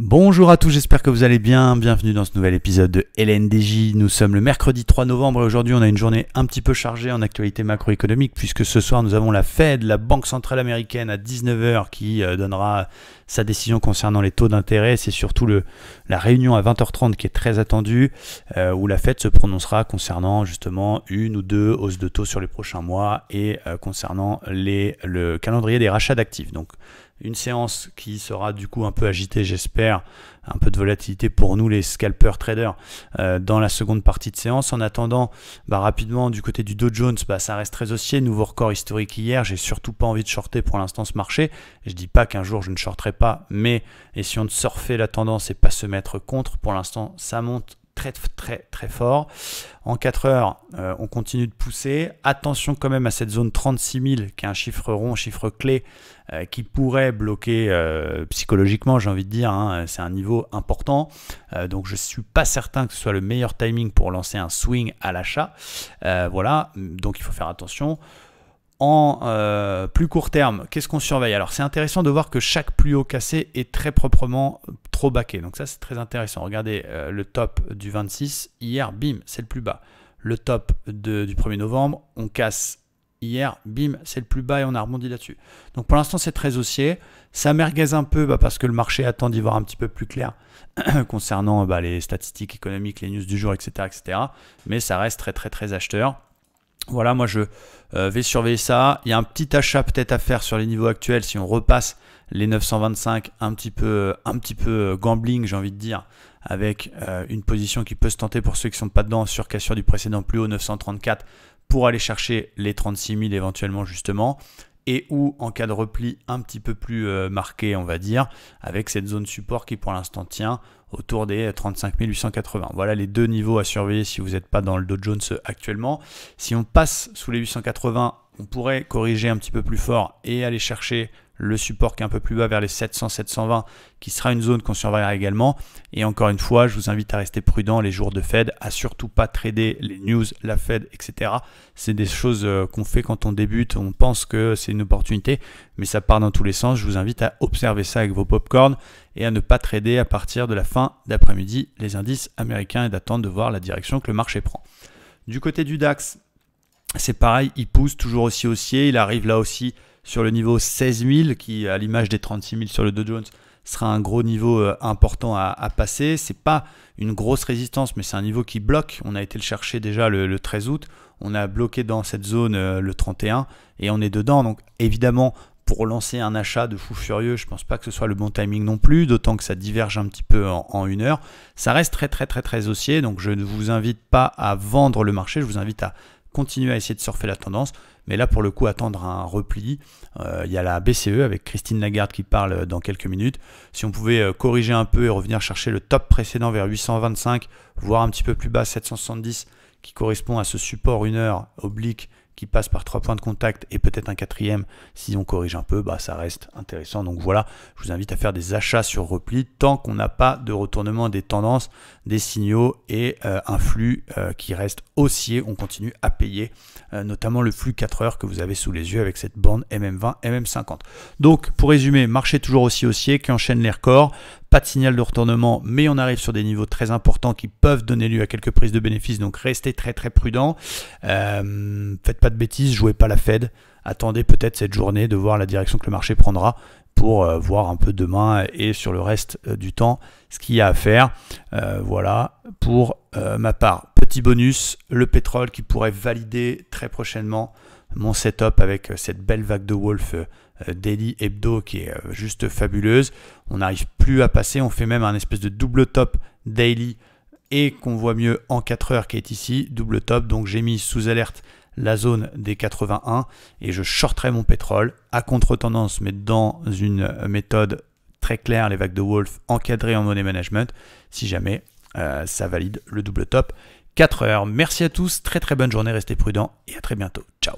Bonjour à tous, j'espère que vous allez bien. Bienvenue dans ce nouvel épisode de LNDJ. Nous sommes le mercredi 3 novembre et aujourd'hui on a une journée un petit peu chargée en actualité macroéconomique puisque ce soir nous avons la Fed, la Banque Centrale Américaine à 19h qui euh, donnera sa décision concernant les taux d'intérêt. C'est surtout le, la réunion à 20h30 qui est très attendue, euh, où la fête se prononcera concernant justement une ou deux hausses de taux sur les prochains mois et euh, concernant les, le calendrier des rachats d'actifs. Donc une séance qui sera du coup un peu agitée, j'espère, un peu de volatilité pour nous les scalpers traders euh, dans la seconde partie de séance. En attendant, bah, rapidement du côté du Dow Jones, bah, ça reste très haussier, nouveau record historique hier. J'ai surtout pas envie de shorter pour l'instant ce marché. Je dis pas qu'un jour je ne shorterai pas, mais essayons de surfer la tendance et pas se mettre contre. Pour l'instant, ça monte très très très fort. En 4 heures, euh, on continue de pousser. Attention quand même à cette zone 36 000 qui est un chiffre rond, chiffre clé euh, qui pourrait bloquer euh, psychologiquement, j'ai envie de dire. Hein, c'est un niveau important. donc je suis pas certain que ce soit le meilleur timing pour lancer un swing à l'achat. voilà, donc il faut faire attention. En plus court terme, qu'est-ce qu'on surveille Alors c'est intéressant de voir que chaque plus haut cassé est très proprement trop baqué. Donc ça, c'est très intéressant. Regardez euh, le top du 26, hier, bim, c'est le plus bas. Le top du 1er novembre, on casse hier, bim, c'est le plus bas et on a rebondi là-dessus. Donc pour l'instant, c'est très haussier. Ça merguez un peu bah, parce que le marché attend d'y voir un petit peu plus clair concernant bah, les statistiques économiques, les news du jour, etc., etc. Mais ça reste très, très, très acheteur. Voilà, moi je euh, vais surveiller ça. Il y a un petit achat peut-être à faire sur les niveaux actuels si on repasse les 925 un petit peu, euh, un petit peu euh, gambling, j'ai envie de dire, avec une position qui peut se tenter pour ceux qui ne sont pas dedans sur cassure du précédent plus haut 934 pour aller chercher les 36 000 éventuellement justement et ou en cas de repli un petit peu plus euh, marqué, on va dire, avec cette zone support qui pour l'instant tient autour des 35 880. Voilà les deux niveaux à surveiller si vous n'êtes pas dans le Dow Jones actuellement. Si on passe sous les 880, on pourrait corriger un petit peu plus fort et aller chercher le support qui est un peu plus bas vers les 700-720 qui sera une zone qu'on surveillera également. Et encore une fois, je vous invite à rester prudent les jours de Fed, à surtout pas trader les news, la Fed, etc. C'est des choses euh, qu'on fait quand on débute, on pense que c'est une opportunité, mais ça part dans tous les sens. Je vous invite à observer ça avec vos popcorns et à ne pas trader à partir de la fin d'après-midi les indices américains et d'attendre de voir la direction que le marché prend. Du côté du DAX, c'est pareil, il pousse toujours aussi haussier, il arrive là aussi sur le niveau 16 000, qui, à l'image des 36 000 sur le Dow Jones, sera un gros niveau euh, important à, à passer. C'est pas une grosse résistance, mais c'est un niveau qui bloque. On a été le chercher déjà le, 13 août. On a bloqué dans cette zone euh, le 31 et on est dedans. Donc évidemment, pour lancer un achat de fou furieux, je pense pas que ce soit le bon timing non plus, d'autant que ça diverge un petit peu en, une heure. Ça reste très très très très haussier, donc je ne vous invite pas à vendre le marché, je vous invite à continuer à essayer de surfer la tendance, mais là pour le coup attendre un repli. Euh, il y a la BCE avec Christine Lagarde qui parle euh, dans quelques minutes. Si on pouvait euh, corriger un peu et revenir chercher le top précédent vers 825, voire un petit peu plus bas 770, qui correspond à ce support une heure oblique qui passe par trois points de contact et peut-être un quatrième, si on corrige un peu, bah, ça reste intéressant. Donc voilà, je vous invite à faire des achats sur repli tant qu'on n'a pas de retournement des tendances, des signaux et euh, un flux euh, qui reste haussier. On continue à payer, euh, notamment le flux 4 heures que vous avez sous les yeux avec cette bande MM20, MM50. Donc pour résumer, marché toujours aussi haussier qui enchaîne les records, de signal de retournement, mais on arrive sur des niveaux très importants qui peuvent donner lieu à quelques prises de bénéfices, donc restez très très prudent. Euh, faites pas de bêtises, jouez pas la Fed. Attendez peut-être cette journée de voir la direction que le marché prendra pour euh, voir un peu demain et sur le reste euh, du temps ce qu'il y a à faire. voilà pour ma part. Petit bonus, le pétrole qui pourrait valider très prochainement mon setup avec euh, cette belle vague de Wolf euh, euh, daily hebdo qui est juste fabuleuse. On n'arrive plus à passer, on fait même un espèce de double top daily et qu'on voit mieux en 4 heures qui est ici, double top. Donc j'ai mis sous alerte la zone des 81 et je shorterai mon pétrole à contre-tendance mais dans une méthode très claire, les vagues de Wolf encadrées en money management si jamais ça valide le double top. 4 heures. Merci à tous, très très bonne journée, restez prudents et à très bientôt. Ciao